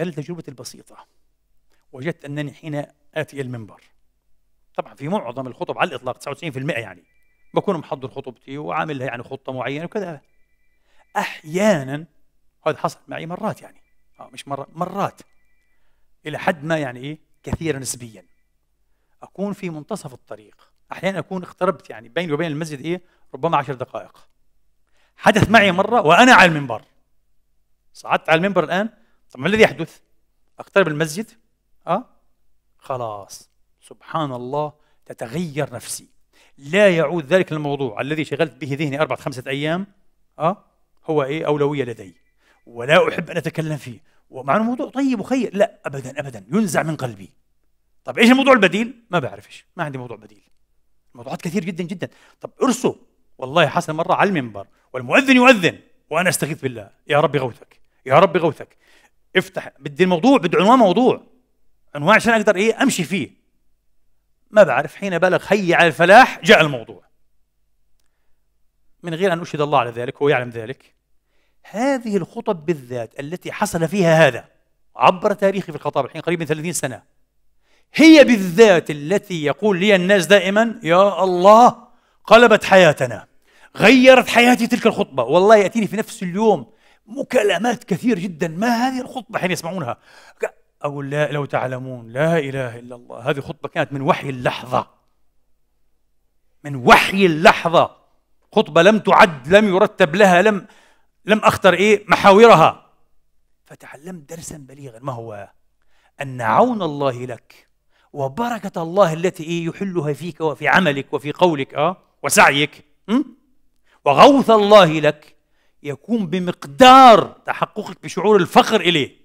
خلال تجربتي البسيطة وجدت أنني حين آتي المنبر طبعا في معظم الخطب على الإطلاق 99% يعني بكون محضر خطبتي وعامل لها يعني خطة معينة وكذا أحيانا هذا حصل معي مرات يعني آه مش مرة مرات إلى حد ما يعني إيه كثيرة نسبيا أكون في منتصف الطريق أحيانا أكون اقتربت يعني بيني وبين المسجد إيه ربما عشر دقائق حدث معي مرة وأنا على المنبر صعدت على المنبر الآن طب ما الذي يحدث؟ اقترب المسجد اه خلاص سبحان الله تتغير نفسي لا يعود ذلك الموضوع الذي شغلت به ذهني أربعة خمسة أيام أه؟ هو إيه أولوية لدي ولا أحب أن أتكلم فيه ومع أنه موضوع طيب وخير لا أبدا أبدا ينزع من قلبي طب إيش الموضوع البديل؟ ما بعرف إيش ما عندي موضوع بديل موضوعات كثير جدا جدا طب ارسم والله حصل مرة على المنبر والمؤذن يؤذن وأنا أستغيث بالله يا ربي غوثك يا ربي غوثك افتح بدي الموضوع بدي عنوان موضوع عنوان عشان اقدر ايه امشي فيه ما بعرف حين بلغ حي على الفلاح جاء الموضوع من غير ان اشهد الله على ذلك هو يعلم ذلك هذه الخطب بالذات التي حصل فيها هذا عبر تاريخي في الخطاب الحين قريب من 30 سنه هي بالذات التي يقول لي الناس دائما يا الله قلبت حياتنا غيرت حياتي تلك الخطبه والله ياتيني في نفس اليوم مكالمات كثير جدا ما هذه الخطبة حين يسمعونها أقول لا لو تعلمون لا إله إلا الله هذه خطبة كانت من وحي اللحظة من وحي اللحظة خطبة لم تعد لم يرتب لها لم لم أختر إيه محاورها فتعلمت درسا بليغا ما هو أن عون الله لك وبركة الله التي إيه يحلها فيك وفي عملك وفي قولك آه وسعيك وغوث الله لك يكون بمقدار تحققك بشعور الفخر اليه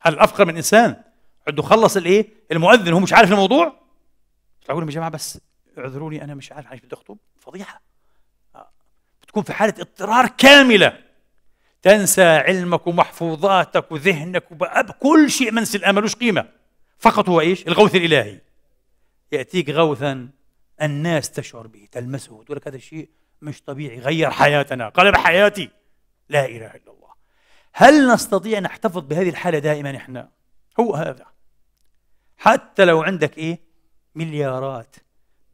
هل افخر من انسان عنده خلص الايه المؤذن هو مش عارف الموضوع اقول لهم يا جماعه بس اعذروني انا مش عارف ايش بدي اخطب فضيحه آه. بتكون في حاله اضطرار كامله تنسى علمك ومحفوظاتك وذهنك وبأب كل شيء منسي الآن ملوش قيمة فقط هو إيش الغوث الإلهي يأتيك غوثا الناس تشعر به تلمسه تقول لك هذا الشيء مش طبيعي غير حياتنا قلب حياتي لا إله إلا الله هل نستطيع أن نحتفظ بهذه الحالة دائما إحنا هو هذا حتى لو عندك إيه مليارات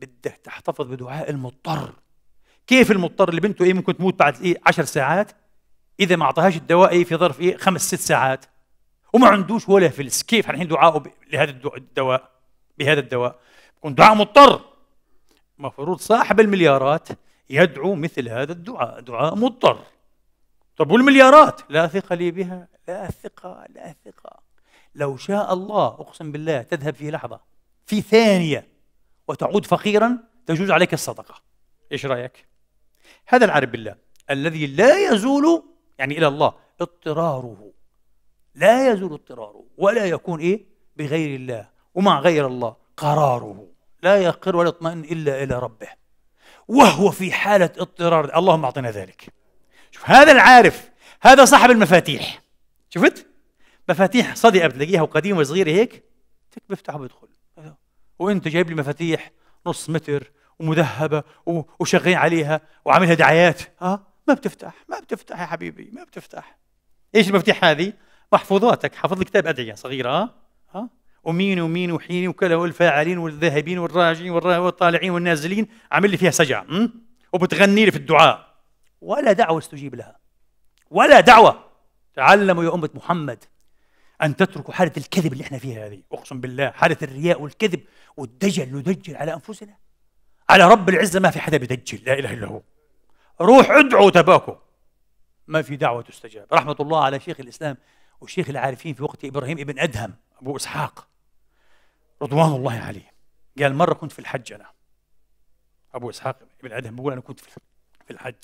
بدك تحتفظ بدعاء المضطر كيف المضطر اللي بنته إيه ممكن تموت بعد إيه 10 ساعات إذا ما أعطاهاش الدواء إيه في ظرف إيه خمس ست ساعات وما عندوش ولا فلس كيف الحين دعائه لهذا الدواء بهذا الدواء يكون دعاء مضطر مفروض صاحب المليارات يدعو مثل هذا الدعاء دعاء مضطر طب والمليارات لا ثقة لي بها لا ثقة لا ثقة لو شاء الله أقسم بالله تذهب في لحظة في ثانية وتعود فقيرا تجوز عليك الصدقة إيش رأيك؟ هذا العارف بالله الذي لا يزول يعني إلى الله اضطراره لا يزول اضطراره ولا يكون إيه؟ بغير الله ومع غير الله قراره لا يقر ولا يطمئن إلا إلى ربه وهو في حالة اضطرار اللهم أعطنا ذلك شوف هذا العارف هذا صاحب المفاتيح شفت مفاتيح صدقة بتلاقيها وقديمة وصغيرة هيك تك بفتحها بدخل وانت جايب لي مفاتيح نص متر ومذهبة وشغالين عليها وعاملها دعايات ها آه، ما بتفتح ما بتفتح يا حبيبي ما بتفتح ايش المفاتيح هذه محفوظاتك حفظ لي كتاب ادعيه صغيره ها آه. ومين ومين وحين وكذا والفاعلين والذاهبين والراجعين والطالعين والنازلين عامل لي فيها سجع وبتغني لي في الدعاء ولا دعوة استجيب لها ولا دعوة تعلموا يا أمة محمد أن تتركوا حالة الكذب اللي احنا فيها هذه أقسم بالله حالة الرياء والكذب والدجل ندجل على أنفسنا على رب العزة ما في حدا بدجل لا إله إلا هو روح ادعوا تباكوا ما في دعوة تستجاب رحمة الله على شيخ الإسلام وشيخ العارفين في وقت إبراهيم ابن أدهم أبو إسحاق رضوان الله عليه قال مرة كنت في الحج أنا أبو إسحاق بن أدهم بيقول أنا كنت في الحج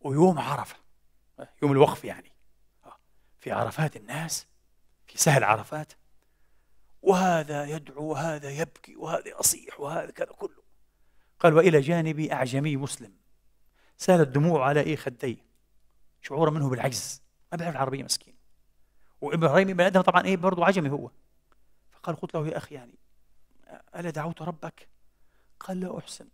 ويوم عرفة يوم الوقف يعني في عرفات الناس في سهل عرفات وهذا يدعو وهذا يبكي وهذا يصيح وهذا كذا كله قال وإلى جانبي أعجمي مسلم سالت دموع على إيه خدي شعورا منه بالعجز ما بيعرف العربية مسكين وإبراهيم بن آدم طبعا إيه برضه عجمي هو قال قلت له يا أخي يعني ألا دعوت ربك قال لا أحسن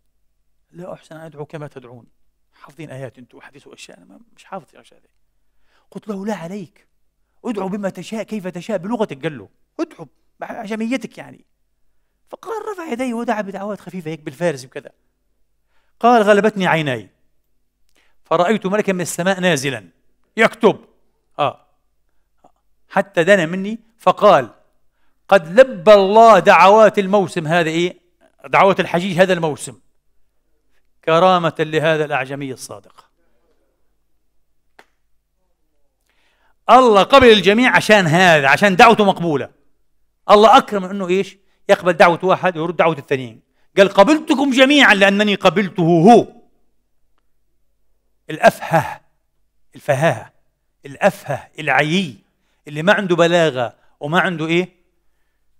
لا أحسن أن أدعو كما تدعون حافظين آيات أنتم وحديث وأشياء أنا مش حافظ يا شيخ قلت له لا عليك ادعو بما تشاء كيف تشاء بلغتك قال له ادعو بعجميتك يعني فقال رفع يديه ودعا بدعوات خفيفة هيك بالفارس وكذا قال غلبتني عيناي فرأيت ملكا من السماء نازلا يكتب آه حتى دنا مني فقال قد لبى الله دعوات الموسم هذا إيه؟ دعوات الحجيج هذا الموسم كرامة لهذا الأعجمي الصادق الله قبل الجميع عشان هذا عشان دعوته مقبولة الله أكرم أنه إيش يقبل دعوة واحد ويرد دعوة الثانيين قال قبلتكم جميعا لأنني قبلته هو الأفهه الفهاهة الأفهه العيي اللي ما عنده بلاغة وما عنده إيه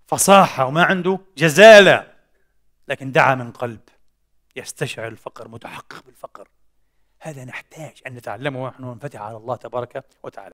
فصاحة وما عنده جزالة لكن دعا من قلب يستشعر الفقر متحقق بالفقر هذا نحتاج أن نتعلمه ونحن ننفتح على الله تبارك وتعالى